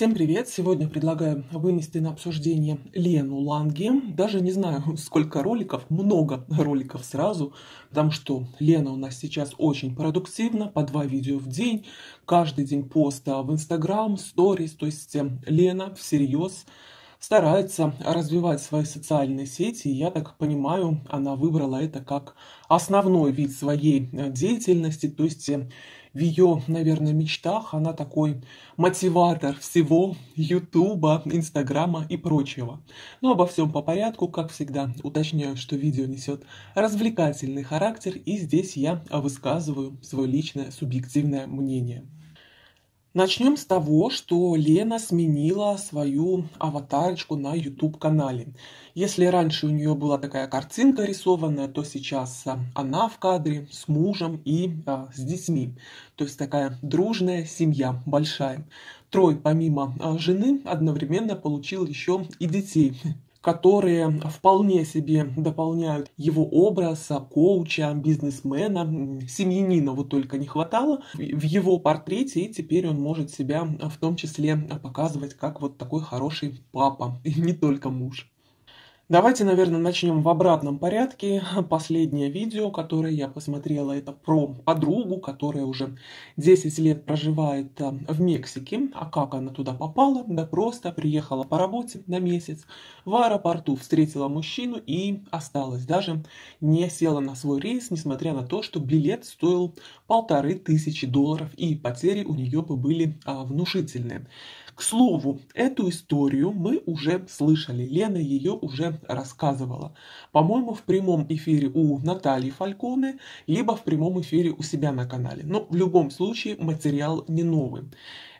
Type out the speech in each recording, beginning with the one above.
Всем привет! Сегодня предлагаю вынести на обсуждение Лену Ланги. Даже не знаю, сколько роликов, много роликов сразу, потому что Лена у нас сейчас очень продуктивна, по два видео в день, каждый день поста в Инстаграм, сторис, то есть э, Лена всерьез старается развивать свои социальные сети. я так понимаю, она выбрала это как основной вид своей э, деятельности, то есть э, в ее, наверное, мечтах она такой мотиватор всего Ютуба, Инстаграма и прочего. Но обо всем по порядку, как всегда, уточняю, что видео несет развлекательный характер, и здесь я высказываю свое личное субъективное мнение. Начнем с того, что Лена сменила свою аватарочку на YouTube-канале. Если раньше у нее была такая картинка рисованная, то сейчас а, она в кадре с мужем и а, с детьми. То есть такая дружная семья, большая. Трой, помимо а, жены, одновременно получил еще и детей которые вполне себе дополняют его образ коуча, бизнесмена, семьянина вот только не хватало в его портрете, и теперь он может себя в том числе показывать как вот такой хороший папа, и не только муж. Давайте, наверное, начнем в обратном порядке. Последнее видео, которое я посмотрела, это про подругу, которая уже 10 лет проживает э, в Мексике. А как она туда попала? Да просто приехала по работе на месяц, в аэропорту встретила мужчину и осталась. Даже не села на свой рейс, несмотря на то, что билет стоил полторы тысячи долларов, и потери у нее бы были а, внушительные. К слову, эту историю мы уже слышали, Лена ее уже рассказывала. По-моему, в прямом эфире у Натальи Фальконе, либо в прямом эфире у себя на канале. Но в любом случае материал не новый.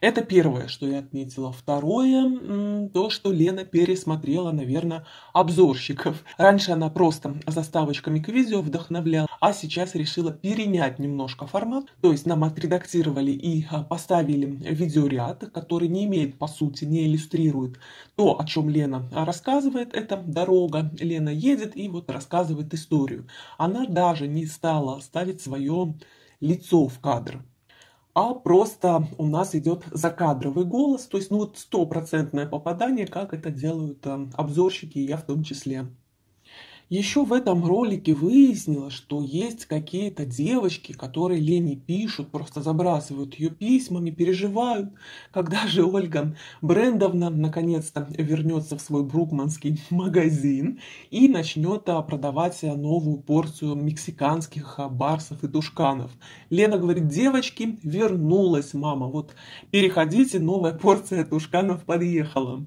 Это первое, что я отметила. Второе, то, что Лена пересмотрела, наверное, обзорщиков. Раньше она просто заставочками к видео вдохновляла, а сейчас решила перенять немножко формат. То есть нам отредактировали и а, поставили видеоряд, который не имеет рассказывает, по сути, не иллюстрирует. То, о чем Лена рассказывает, это дорога. Лена едет и вот рассказывает историю. Она даже не стала ставить свое лицо в кадр а просто у нас идет закадровый голос, то есть ну вот стопроцентное попадание, как это делают э, обзорщики, я в том числе. Еще в этом ролике выяснилось, что есть какие-то девочки, которые Лене пишут, просто забрасывают ее письмами, переживают, когда же Ольга Брендовна наконец-то вернется в свой брукманский магазин и начнет а, продавать а, новую порцию мексиканских а, барсов и тушканов. Лена говорит, девочки, вернулась мама, вот переходите, новая порция тушканов подъехала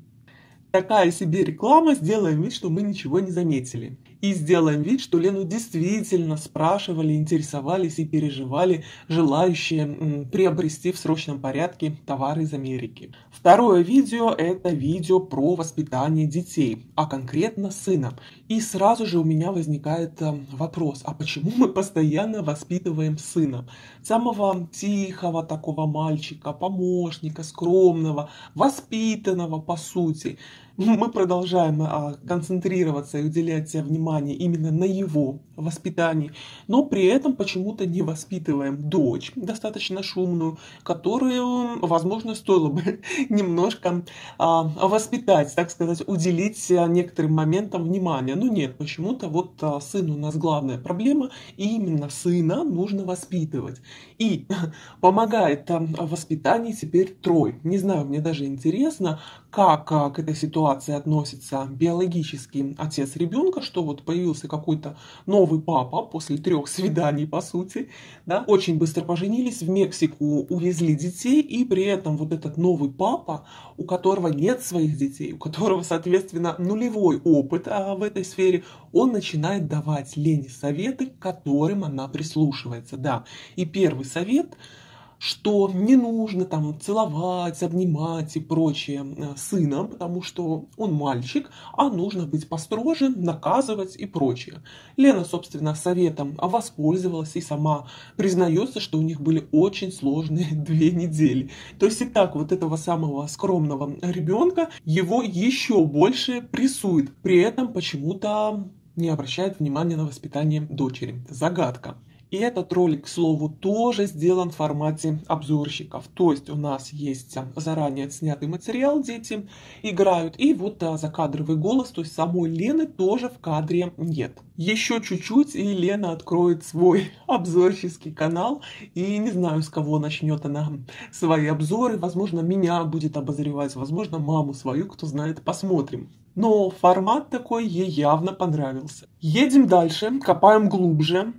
такая себе реклама, сделаем вид, что мы ничего не заметили и сделаем вид, что Лену действительно спрашивали, интересовались и переживали желающие приобрести в срочном порядке товары из Америки. Второе видео – это видео про воспитание детей, а конкретно сына. И сразу же у меня возникает эм, вопрос, а почему мы постоянно воспитываем сына? Самого тихого такого мальчика, помощника, скромного, воспитанного по сути. Мы продолжаем а, концентрироваться и уделять внимание внимание именно на его воспитании, но при этом почему-то не воспитываем дочь, достаточно шумную, которую, возможно, стоило бы немножко а, воспитать, так сказать, уделить некоторым моментам внимания. Но ну нет, почему-то вот а, сын у нас главная проблема, и именно сына нужно воспитывать. И помогает а, воспитание теперь трой. Не знаю, мне даже интересно, как а, к этой ситуации относится биологический отец ребенка, что вот появился какой-то новый папа после трех свиданий, по сути, да, очень быстро поженились, в Мексику увезли детей, и при этом вот этот новый папа, у которого нет своих детей, у которого, соответственно, нулевой опыт а, в этой сфере, он начинает давать Лене советы, к которым она прислушивается, да. И первый совет – что не нужно там целовать, обнимать и прочее э, сына, потому что он мальчик, а нужно быть построже, наказывать и прочее. Лена, собственно, советом воспользовалась и сама признается, что у них были очень сложные две недели. То есть и так вот этого самого скромного ребенка его еще больше прессует. При этом почему-то не обращает внимания на воспитание дочери. Загадка. И этот ролик, к слову, тоже сделан в формате обзорщиков. То есть у нас есть а, заранее снятый материал, дети играют. И вот а, закадровый голос, то есть самой Лены тоже в кадре нет. Еще чуть-чуть, и Лена откроет свой обзорческий канал. И не знаю, с кого начнет она свои обзоры. Возможно, меня будет обозревать, возможно, маму свою, кто знает, посмотрим. Но формат такой ей явно понравился. Едем дальше, копаем глубже.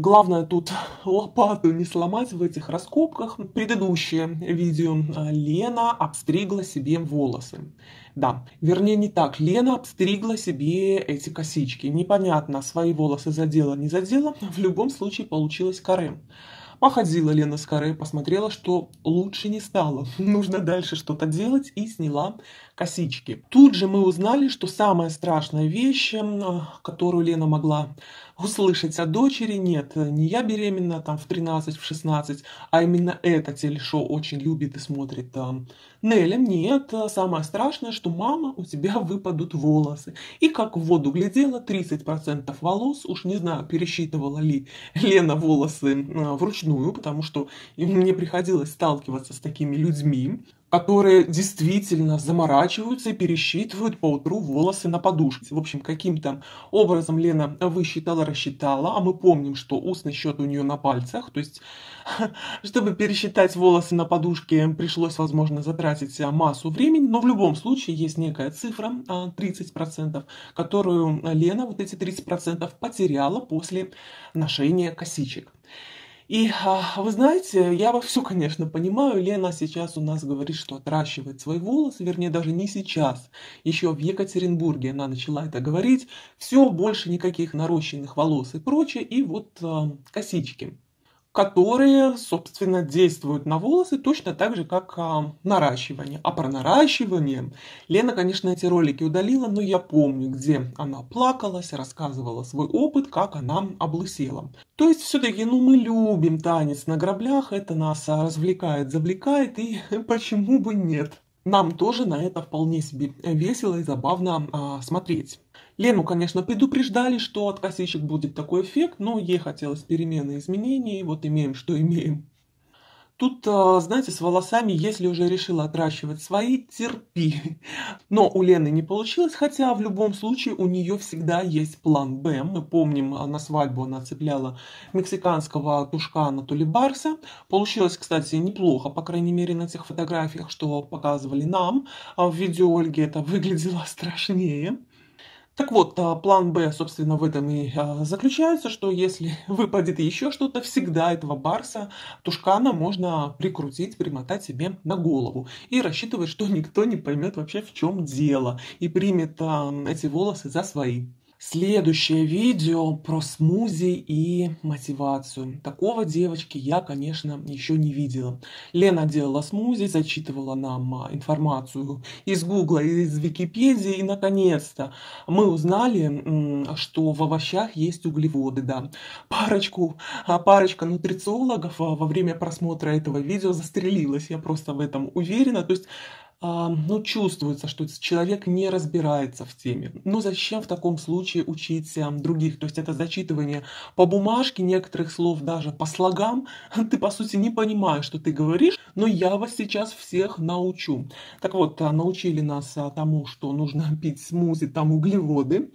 Главное тут лопату не сломать в этих раскопках. Предыдущее видео а, Лена обстригла себе волосы. Да, вернее не так, Лена обстригла себе эти косички. Непонятно, свои волосы задела, не задела, в любом случае получилось каре. Походила Лена с каре, посмотрела, что лучше не стало. Нужно дальше что-то делать и сняла косички. Тут же мы узнали, что самая страшная вещь, а, которую Лена могла услышать о дочери, нет, не я беременна там в 13, в 16, а именно это телешоу очень любит и смотрит там. Нелли, нет, самое страшное, что мама, у тебя выпадут волосы. И как в воду глядела, 30% волос, уж не знаю, пересчитывала ли Лена волосы э, вручную, потому что мне приходилось сталкиваться с такими людьми которые действительно заморачиваются и пересчитывают по утру волосы на подушке. В общем, каким-то образом Лена высчитала, рассчитала, а мы помним, что устный счет у нее на пальцах, то есть, чтобы пересчитать волосы на подушке, пришлось, возможно, затратить массу времени, но в любом случае есть некая цифра, 30%, а, которую Лена, вот эти 30% потеряла после ношения косичек. И а, вы знаете, я во все, конечно, понимаю. Лена сейчас у нас говорит, что отращивает свои волосы, вернее, даже не сейчас. Еще в Екатеринбурге она начала это говорить. Все, больше никаких нарощенных волос и прочее. И вот а, косички которые, собственно, действуют на волосы точно так же, как а, наращивание. А про наращивание Лена, конечно, эти ролики удалила, но я помню, где она плакалась, рассказывала свой опыт, как она облысела. То есть все-таки, ну, мы любим танец на граблях, это нас а, развлекает, завлекает, и почему бы нет? Нам тоже на это вполне себе весело и забавно а, смотреть. Лену, конечно, предупреждали, что от косичек будет такой эффект, но ей хотелось перемены изменений, вот имеем, что имеем. Тут, а, знаете, с волосами, если уже решила отращивать свои, терпи. Но у Лены не получилось, хотя в любом случае у нее всегда есть план Б. Мы помним, а, на свадьбу она цепляла мексиканского тушкана то барса. Получилось, кстати, неплохо, по крайней мере, на тех фотографиях, что показывали нам. А в видео Ольги это выглядело страшнее. Так вот, а, план Б, собственно, в этом и а, заключается, что если выпадет еще что-то, всегда этого барса тушкана можно прикрутить, примотать себе на голову и рассчитывать, что никто не поймет вообще в чем дело и примет а, эти волосы за свои следующее видео про смузи и мотивацию. Такого девочки я, конечно, еще не видела. Лена делала смузи, зачитывала нам а, информацию из Гугла, из Википедии, и, наконец-то, мы узнали, что в овощах есть углеводы, да. Парочку, а, парочка нутрициологов а, во время просмотра этого видео застрелилась, я просто в этом уверена. То есть ну, чувствуется, что человек не разбирается в теме. Но ну, зачем в таком случае учить других? То есть это зачитывание по бумажке некоторых слов, даже по слогам. Ты, по сути, не понимаешь, что ты говоришь, но я вас сейчас всех научу. Так вот, а, научили нас а, тому, что нужно пить смузи, там углеводы.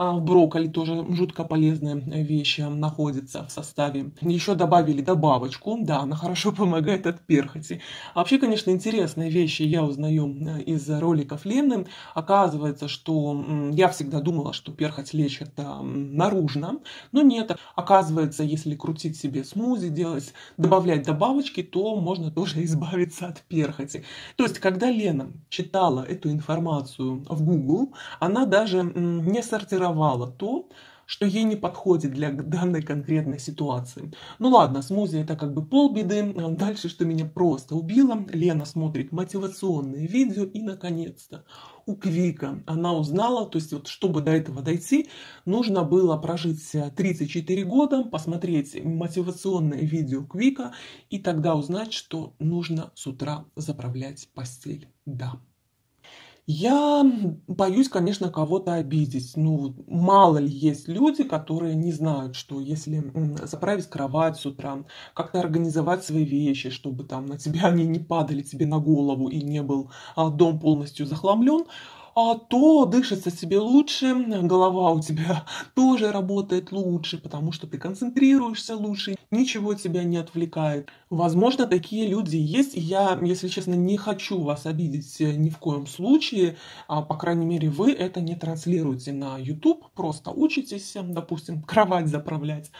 А в брокколи тоже жутко полезные э, вещи находится в составе. Еще добавили добавочку, да, она хорошо помогает от перхоти. А вообще, конечно, интересные вещи я узнаю э, из роликов Лены. Оказывается, что я всегда думала, что перхоть лечат э, наружно, но нет. Оказывается, если крутить себе смузи, делать, добавлять добавочки, то можно тоже избавиться от перхоти. То есть, когда Лена читала эту информацию в Google, она даже не сортировала сформировала то, что ей не подходит для данной конкретной ситуации. Ну ладно, смузи это как бы полбеды. Э, дальше, что меня просто убило, Лена смотрит мотивационные видео и наконец-то у Квика она узнала, то есть вот чтобы до этого дойти, нужно было прожить 34 э, года, посмотреть мотивационное видео Квика и тогда узнать, что нужно с утра заправлять постель. Да. Я боюсь, конечно, кого-то обидеть. Ну, мало ли есть люди, которые не знают, что если заправить кровать с утра, как-то организовать свои вещи, чтобы там на тебя они не падали тебе на голову и не был а, дом полностью захламлен, а то дышится тебе лучше, голова у тебя тоже работает лучше, потому что ты концентрируешься лучше, ничего тебя не отвлекает. Возможно, такие люди есть, и я, если честно, не хочу вас обидеть э, ни в коем случае, а, по крайней мере, вы это не транслируете на YouTube, просто учитесь, допустим, кровать заправлять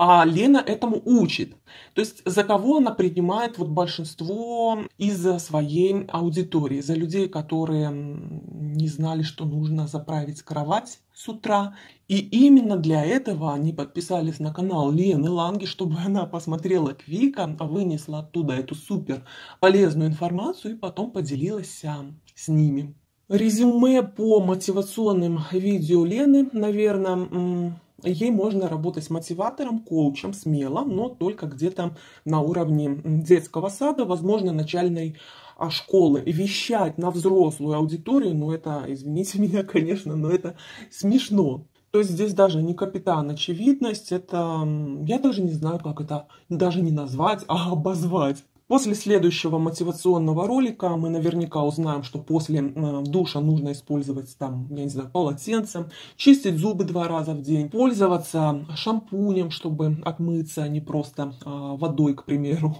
а Лена этому учит. То есть за кого она принимает вот большинство из своей аудитории, за людей, которые не знали, что нужно заправить кровать с утра. И именно для этого они подписались на канал Лены Ланги, чтобы она посмотрела Квика, вынесла оттуда эту супер полезную информацию и потом поделилась а, с ними. Резюме по мотивационным видео Лены, наверное, Ей можно работать мотиватором, коучем смело, но только где-то на уровне детского сада, возможно, начальной а, школы. Вещать на взрослую аудиторию, ну это, извините меня, конечно, но это смешно. То есть здесь даже не капитан очевидность, это, я даже не знаю, как это даже не назвать, а обозвать. После следующего мотивационного ролика мы наверняка узнаем, что после э, душа нужно использовать там, я не знаю, полотенцем, чистить зубы два раза в день, пользоваться шампунем, чтобы отмыться, а не просто а, водой, к примеру.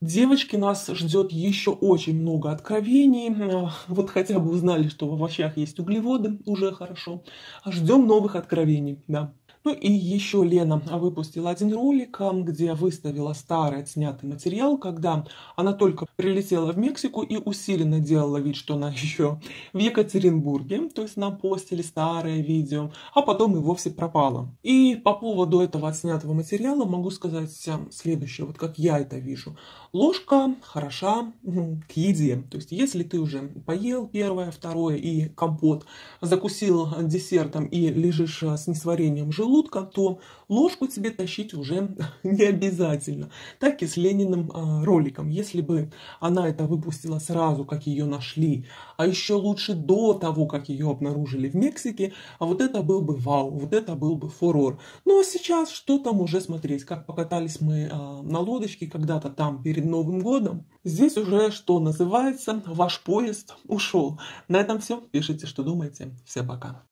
Девочки, нас ждет еще очень много откровений. Э, вот хотя бы узнали, что в овощах есть углеводы, уже хорошо. Ждем новых откровений, да. Ну и еще Лена выпустила один ролик, где выставила старый отснятый материал, когда она только прилетела в Мексику и усиленно делала вид, что она еще в Екатеринбурге, то есть нам постили старое видео, а потом и вовсе пропала. И по поводу этого отснятого материала могу сказать следующее, вот как я это вижу. Ложка хороша к еде, то есть если ты уже поел первое, второе и компот, закусил десертом и лежишь а, с несварением желудка, желудка, то ложку тебе тащить уже не обязательно. Так и с Лениным а, роликом. Если бы она это выпустила сразу, как ее нашли, а еще лучше до того, как ее обнаружили в Мексике, а вот это был бы вау, вот это был бы фурор. Ну а сейчас что там уже смотреть, как покатались мы а, на лодочке когда-то там перед Новым годом. Здесь уже, что называется, ваш поезд ушел. На этом все. Пишите, что думаете. Всем пока.